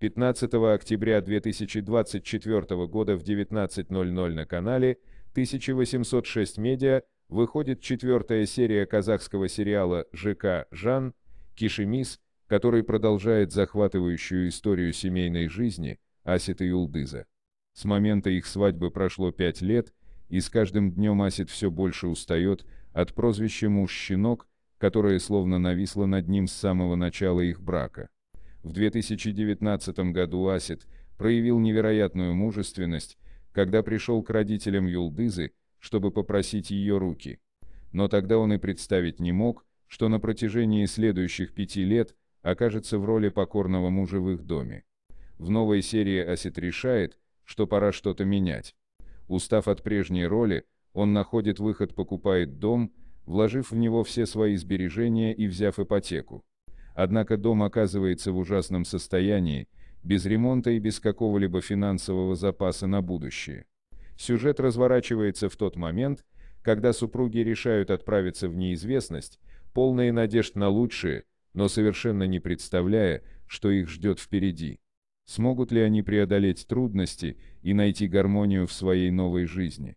15 октября 2024 года в 19.00 на канале 1806 Медиа выходит четвертая серия казахского сериала «ЖК Жан» Кишемис, который продолжает захватывающую историю семейной жизни Асита и Улдыза. С момента их свадьбы прошло пять лет, и с каждым днем Асит все больше устает от прозвища «муж-щенок», которое словно нависло над ним с самого начала их брака. В 2019 году Асид проявил невероятную мужественность, когда пришел к родителям Юлдызы, чтобы попросить ее руки. Но тогда он и представить не мог, что на протяжении следующих пяти лет окажется в роли покорного мужа в их доме. В новой серии Асид решает, что пора что-то менять. Устав от прежней роли, он находит выход покупает дом, вложив в него все свои сбережения и взяв ипотеку. Однако дом оказывается в ужасном состоянии, без ремонта и без какого-либо финансового запаса на будущее. Сюжет разворачивается в тот момент, когда супруги решают отправиться в неизвестность, полные надежд на лучшее, но совершенно не представляя, что их ждет впереди. Смогут ли они преодолеть трудности и найти гармонию в своей новой жизни?